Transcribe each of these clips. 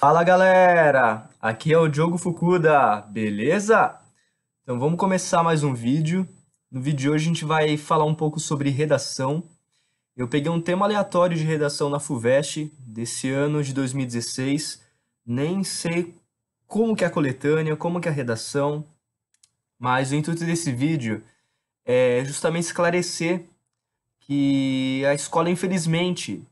Fala galera, aqui é o Diogo Fukuda, beleza? Então vamos começar mais um vídeo. No vídeo de hoje a gente vai falar um pouco sobre redação. Eu peguei um tema aleatório de redação na FUVEST desse ano de 2016. Nem sei como que é a coletânea, como que é a redação, mas o intuito desse vídeo é justamente esclarecer que a escola, infelizmente,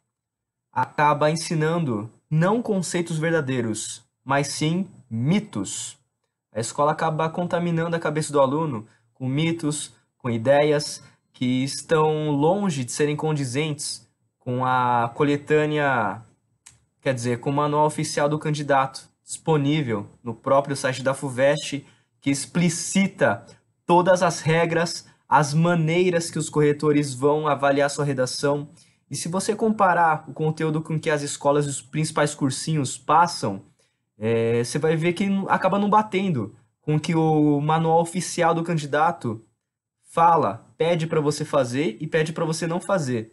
acaba ensinando não conceitos verdadeiros, mas sim mitos. A escola acaba contaminando a cabeça do aluno com mitos, com ideias que estão longe de serem condizentes com a coletânea, quer dizer, com o manual oficial do candidato, disponível no próprio site da FUVEST, que explicita todas as regras, as maneiras que os corretores vão avaliar sua redação e se você comparar o conteúdo com que as escolas e os principais cursinhos passam, é, você vai ver que acaba não batendo com o que o manual oficial do candidato fala, pede para você fazer e pede para você não fazer.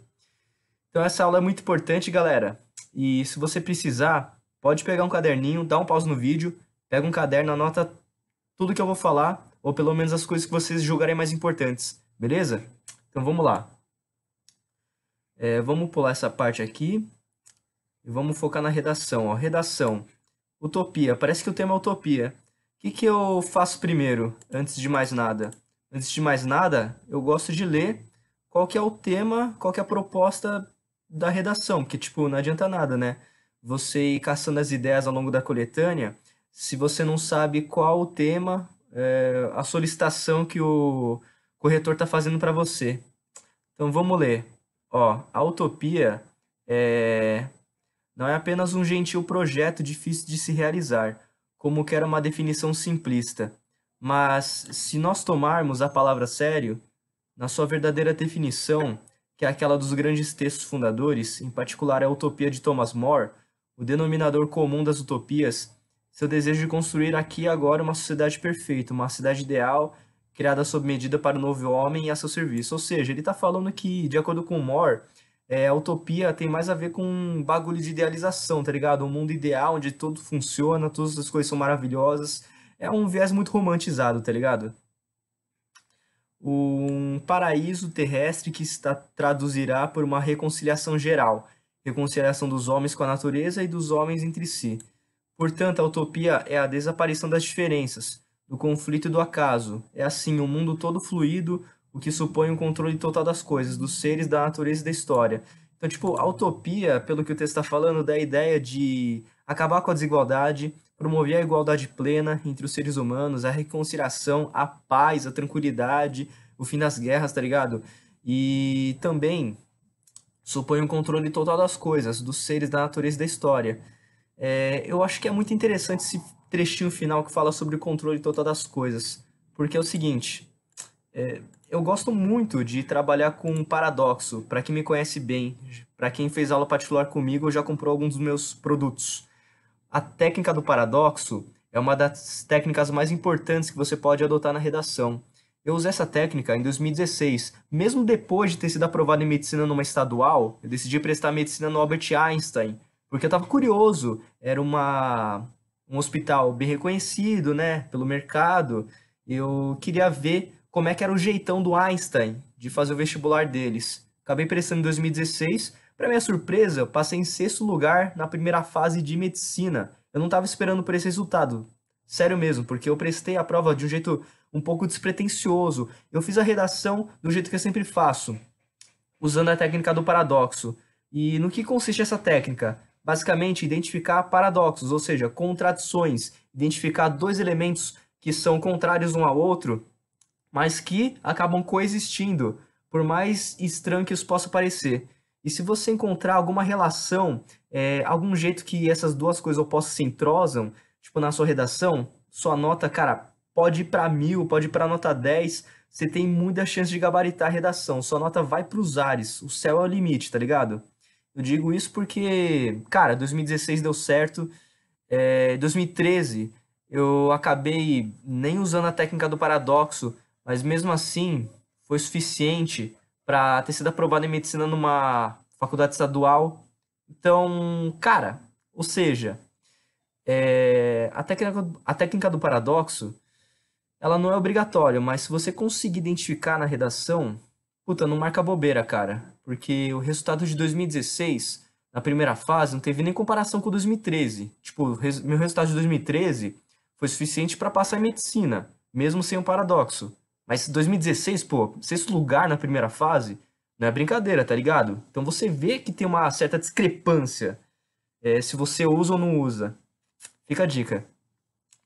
Então essa aula é muito importante, galera. E se você precisar, pode pegar um caderninho, dá um pause no vídeo, pega um caderno, anota tudo que eu vou falar, ou pelo menos as coisas que vocês julgarem mais importantes, beleza? Então vamos lá. É, vamos pular essa parte aqui e vamos focar na redação. Ó. Redação, utopia. Parece que o tema é utopia. O que, que eu faço primeiro, antes de mais nada? Antes de mais nada, eu gosto de ler qual que é o tema, qual que é a proposta da redação, porque, tipo, não adianta nada, né? Você ir caçando as ideias ao longo da coletânea, se você não sabe qual o tema, é, a solicitação que o corretor está fazendo para você. Então, vamos ler. Ó, a utopia é... não é apenas um gentil projeto difícil de se realizar, como que era uma definição simplista. Mas se nós tomarmos a palavra sério, na sua verdadeira definição, que é aquela dos grandes textos fundadores, em particular a Utopia de Thomas More, o denominador comum das utopias, seu desejo de construir aqui e agora uma sociedade perfeita, uma cidade ideal criada sob medida para o novo homem e a seu serviço. Ou seja, ele está falando que, de acordo com Moore, é, a utopia tem mais a ver com um bagulho de idealização, tá ligado? Um mundo ideal onde tudo funciona, todas as coisas são maravilhosas. É um viés muito romantizado, tá ligado? Um paraíso terrestre que se traduzirá por uma reconciliação geral, reconciliação dos homens com a natureza e dos homens entre si. Portanto, a utopia é a desaparição das diferenças, do conflito e do acaso. É assim, o um mundo todo fluido, o que supõe um controle total das coisas, dos seres, da natureza e da história. Então, tipo, a utopia, pelo que o texto está falando, da ideia de acabar com a desigualdade, promover a igualdade plena entre os seres humanos, a reconciliação, a paz, a tranquilidade, o fim das guerras, tá ligado? E também supõe um controle total das coisas, dos seres, da natureza e da história. É, eu acho que é muito interessante se trechinho final que fala sobre o controle total das coisas. Porque é o seguinte, é, eu gosto muito de trabalhar com um paradoxo. Para quem me conhece bem, para quem fez aula particular comigo ou já comprou alguns dos meus produtos. A técnica do paradoxo é uma das técnicas mais importantes que você pode adotar na redação. Eu usei essa técnica em 2016. Mesmo depois de ter sido aprovado em medicina numa estadual, eu decidi prestar medicina no Albert Einstein, porque eu estava curioso. Era uma um hospital bem reconhecido, né, pelo mercado. Eu queria ver como é que era o jeitão do Einstein de fazer o vestibular deles. Acabei prestando em 2016. Para minha surpresa, eu passei em sexto lugar na primeira fase de medicina. Eu não estava esperando por esse resultado. Sério mesmo, porque eu prestei a prova de um jeito um pouco despretensioso. Eu fiz a redação do jeito que eu sempre faço, usando a técnica do paradoxo. E no que consiste essa técnica? basicamente identificar paradoxos, ou seja, contradições, identificar dois elementos que são contrários um ao outro, mas que acabam coexistindo, por mais estranho que isso possa parecer. E se você encontrar alguma relação, é, algum jeito que essas duas coisas opostas se entrosam, tipo na sua redação, sua nota, cara, pode ir para mil, pode ir para nota 10, você tem muita chance de gabaritar a redação. Sua nota vai para os ares, o céu é o limite, tá ligado? Eu digo isso porque, cara, 2016 deu certo. É, 2013 eu acabei nem usando a técnica do paradoxo, mas mesmo assim foi suficiente para ter sido aprovado em medicina numa faculdade estadual. Então, cara, ou seja, é, a, técnica, a técnica do paradoxo ela não é obrigatória, mas se você conseguir identificar na redação, Puta, não marca bobeira, cara. Porque o resultado de 2016, na primeira fase, não teve nem comparação com 2013. Tipo, res... meu resultado de 2013 foi suficiente para passar em medicina, mesmo sem um paradoxo. Mas 2016, pô, sexto lugar na primeira fase, não é brincadeira, tá ligado? Então você vê que tem uma certa discrepância é, se você usa ou não usa. Fica a dica.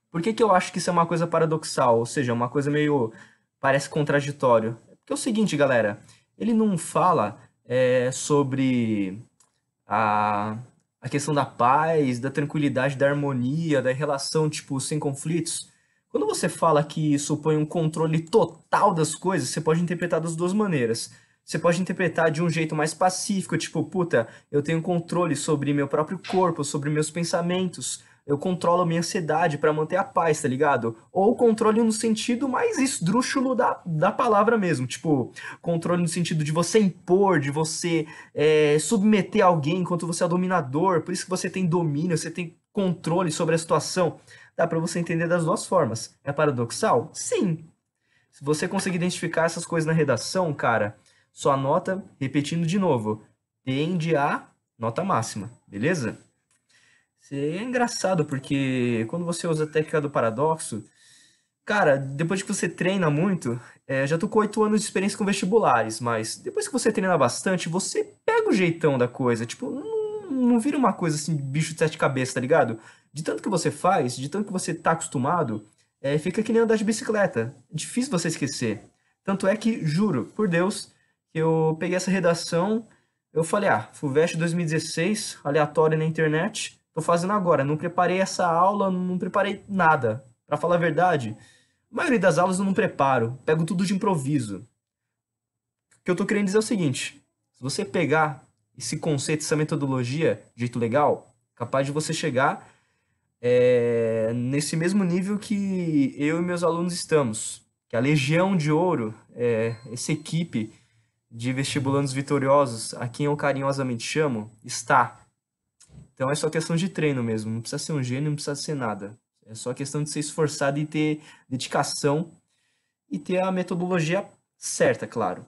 Por que, que eu acho que isso é uma coisa paradoxal? Ou seja, uma coisa meio. parece contraditório. Que é o seguinte, galera, ele não fala é, sobre a, a questão da paz, da tranquilidade, da harmonia, da relação, tipo, sem conflitos. Quando você fala que supõe um controle total das coisas, você pode interpretar das duas maneiras. Você pode interpretar de um jeito mais pacífico, tipo, puta, eu tenho controle sobre meu próprio corpo, sobre meus pensamentos, eu controlo a minha ansiedade para manter a paz, tá ligado? Ou controle no sentido mais esdrúxulo da, da palavra mesmo. Tipo, controle no sentido de você impor, de você é, submeter alguém enquanto você é dominador. Por isso que você tem domínio, você tem controle sobre a situação. Dá para você entender das duas formas. É paradoxal? Sim. Se você conseguir identificar essas coisas na redação, cara, sua nota, repetindo de novo, tende a nota máxima, beleza? é engraçado, porque quando você usa a técnica do paradoxo, cara, depois que você treina muito, é, já tô com oito anos de experiência com vestibulares, mas depois que você treina bastante, você pega o jeitão da coisa. Tipo, não, não vira uma coisa assim, bicho de sete cabeças, tá ligado? De tanto que você faz, de tanto que você tá acostumado, é, fica que nem andar de bicicleta. Difícil você esquecer. Tanto é que, juro, por Deus, que eu peguei essa redação, eu falei, ah, FUVEST 2016, aleatório na internet, tô fazendo agora. Não preparei essa aula, não preparei nada. Para falar a verdade, a maioria das aulas eu não preparo, pego tudo de improviso. O que eu tô querendo dizer é o seguinte: se você pegar esse conceito, essa metodologia de jeito legal, capaz de você chegar é, nesse mesmo nível que eu e meus alunos estamos. Que a Legião de Ouro, é, essa equipe de vestibulandos vitoriosos, a quem eu carinhosamente chamo, está. Então é só questão de treino mesmo, não precisa ser um gênio, não precisa ser nada. É só questão de ser esforçado e ter dedicação e ter a metodologia certa, claro.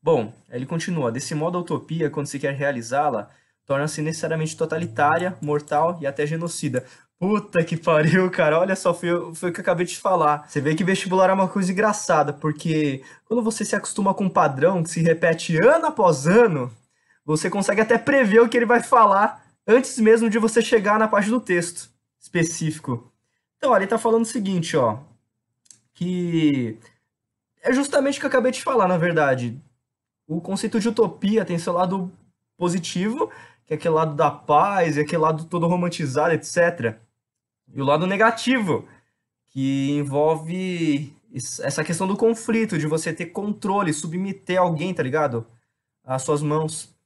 Bom, ele continua: desse modo, a utopia, quando se quer realizá-la, torna-se necessariamente totalitária, mortal e até genocida. Puta que pariu, cara. Olha só, foi, foi o que eu acabei de falar. Você vê que vestibular é uma coisa engraçada, porque quando você se acostuma com um padrão que se repete ano após ano, você consegue até prever o que ele vai falar antes mesmo de você chegar na parte do texto específico. Então, olha, ele está falando o seguinte, ó, que é justamente o que eu acabei de falar, na verdade. O conceito de utopia tem seu lado positivo, que é aquele lado da paz, é aquele lado todo romantizado, etc. E o lado negativo, que envolve essa questão do conflito, de você ter controle, submeter alguém, tá ligado? Às suas mãos.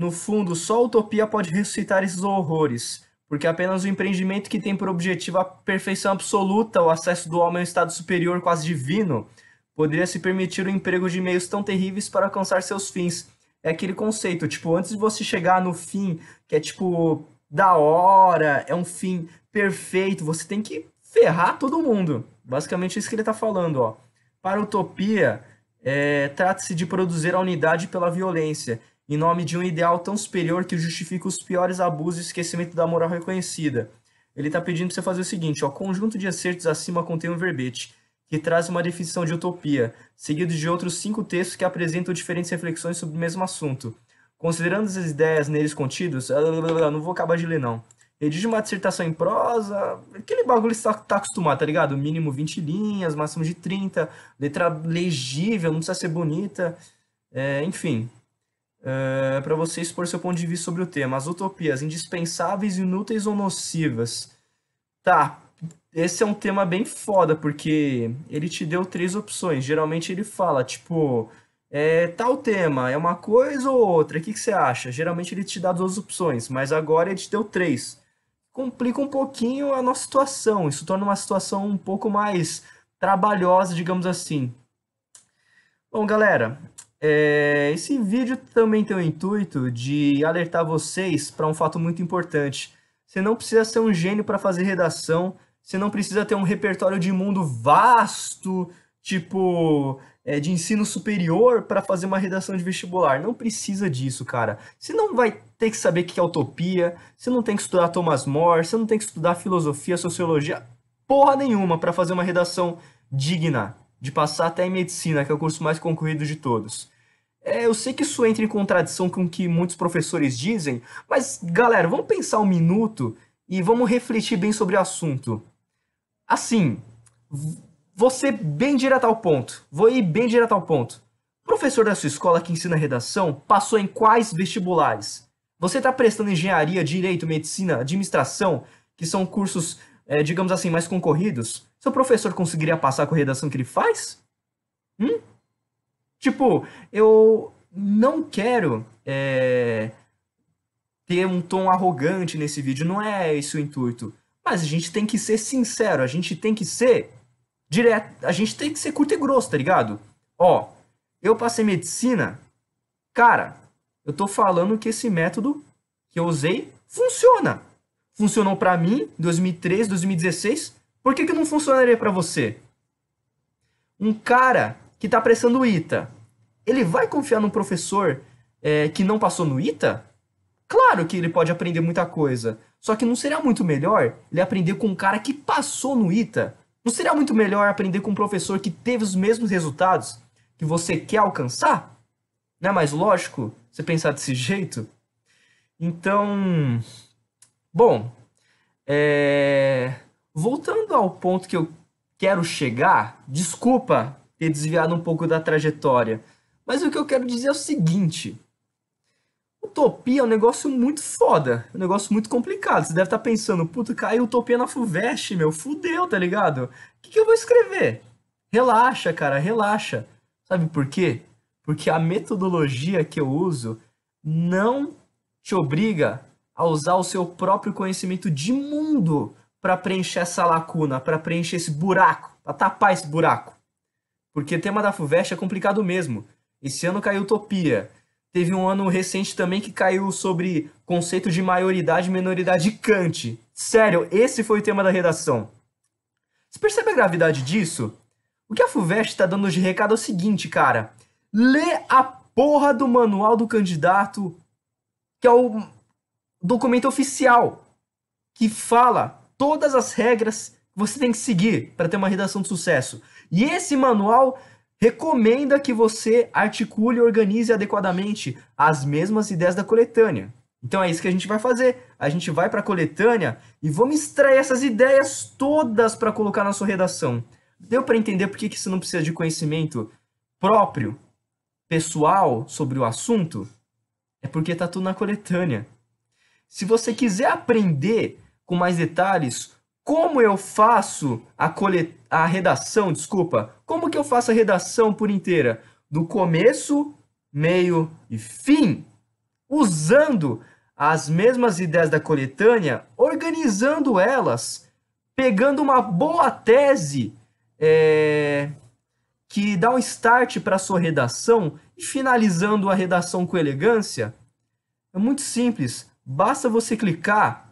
No fundo, só utopia pode ressuscitar esses horrores, porque apenas o empreendimento que tem por objetivo a perfeição absoluta, o acesso do homem a um estado superior quase divino, poderia se permitir o emprego de meios tão terríveis para alcançar seus fins. É aquele conceito, tipo, antes de você chegar no fim, que é tipo, da hora, é um fim perfeito, você tem que ferrar todo mundo. Basicamente é isso que ele está falando, ó. Para utopia, é, trata-se de produzir a unidade pela violência em nome de um ideal tão superior que justifica os piores abusos e esquecimento da moral reconhecida. Ele está pedindo para você fazer o seguinte: o conjunto de acertos acima contém um verbete que traz uma definição de utopia, seguido de outros cinco textos que apresentam diferentes reflexões sobre o mesmo assunto. Considerando as ideias neles contidos, ah, não vou acabar de ler não. Redige uma dissertação em prosa, aquele bagulho que você tá, tá acostumado, tá ligado? Mínimo 20 linhas, máximo de 30, letra legível, não precisa ser bonita, é, enfim. Eh, para você expor seu ponto de vista sobre o tema. As utopias, indispensáveis, inúteis ou nocivas? Tá, esse é um tema bem foda, porque ele te deu três opções. Geralmente ele fala, tipo, é, tal tema, é uma coisa ou outra, o que, que você acha? Geralmente ele te dá duas opções, mas agora ele te deu três. Complica um pouquinho a nossa situação, isso torna uma situação um pouco mais trabalhosa, digamos assim. Bom, galera, é, esse vídeo também tem o intuito de alertar vocês para um fato muito importante. Você não precisa ser um gênio para fazer redação, você não precisa ter um repertório de mundo vasto, tipo é, de ensino superior, para fazer uma redação de vestibular. Não precisa disso, cara. Você não vai ter que saber o que é utopia, você não tem que estudar Thomas More, você não tem que estudar filosofia, sociologia, porra nenhuma para fazer uma redação digna de passar até em medicina, que é o curso mais concorrido de todos. É, eu sei que isso entra em contradição com o que muitos professores dizem, mas galera, vamos pensar um minuto e vamos refletir bem sobre o assunto. Assim, vou ser bem direto ao ponto. Vou ir bem direto ao ponto. O professor da sua escola que ensina redação passou em quais vestibulares? Você está prestando engenharia, direito, medicina, administração, que são cursos, é, digamos assim, mais concorridos? Seu professor conseguiria passar com a redação que ele faz? Hum? Tipo, eu não quero é, ter um tom arrogante nesse vídeo, não é esse o intuito. Mas a gente tem que ser sincero, a gente tem que ser direto, a gente tem que ser curto e grosso, tá ligado? Ó, eu passei medicina, cara, eu tô falando que esse método que eu usei funciona. Funcionou para mim 2013, 2016, por que, que não funcionaria para você? Um cara que está prestando ITA, ele vai confiar num professor é, que não passou no ITA? Claro que ele pode aprender muita coisa, só que não seria muito melhor ele aprender com um cara que passou no ITA? Não seria muito melhor aprender com um professor que teve os mesmos resultados que você quer alcançar? Não é mais lógico você pensar desse jeito? Então, bom, é... Voltando ao ponto que eu quero chegar, desculpa ter desviado um pouco da trajetória, mas o que eu quero dizer é o seguinte: utopia é um negócio muito foda, é um negócio muito complicado. Você deve estar tá pensando, puta, caiu utopia na FUVEST, meu, fudeu, tá ligado? O que, que eu vou escrever? Relaxa, cara, relaxa. Sabe por quê? Porque a metodologia que eu uso não te obriga a usar o seu próprio conhecimento de mundo para preencher essa lacuna, para preencher esse buraco, para tapar esse buraco. Porque o tema da FUVEST é complicado mesmo. Esse ano caiu Utopia. Teve um ano recente também que caiu sobre conceito de maioridade e minoridade Kant. Sério, esse foi o tema da redação. Você percebe a gravidade disso? O que a FUVEST está dando de recado é o seguinte, cara. Lê a porra do manual do candidato, que é o documento oficial, que fala todas as regras que você tem que seguir para ter uma redação de sucesso. E esse manual recomenda que você articule e organize adequadamente as mesmas ideias da coletânea. Então é isso que a gente vai fazer. A gente vai para a coletânea e vamos extrair essas ideias todas para colocar na sua redação. Deu para entender por que, que você não precisa de conhecimento próprio, pessoal sobre o assunto? É porque está tudo na coletânea. Se você quiser aprender com mais detalhes como eu faço a, colet... a redação, desculpa, como que eu faço a redação por inteira? Do começo, meio e fim, usando as mesmas ideias da coletânea, organizando elas, pegando uma boa tese é... que dá um start para sua redação e finalizando a redação com elegância. É muito simples, basta você clicar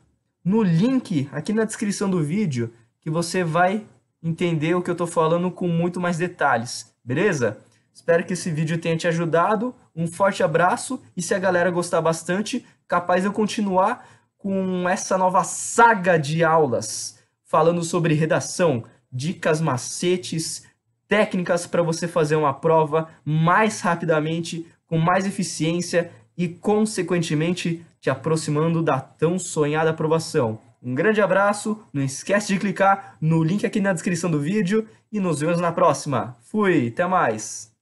no link aqui na descrição do vídeo que você vai entender o que eu estou falando com muito mais detalhes, beleza? Espero que esse vídeo tenha te ajudado. Um forte abraço e se a galera gostar bastante, capaz eu continuar com essa nova saga de aulas falando sobre redação, dicas, macetes, técnicas para você fazer uma prova mais rapidamente, com mais eficiência e, consequentemente, te aproximando da tão sonhada aprovação. Um grande abraço, não esquece de clicar no link aqui na descrição do vídeo e nos vemos na próxima. Fui, até mais!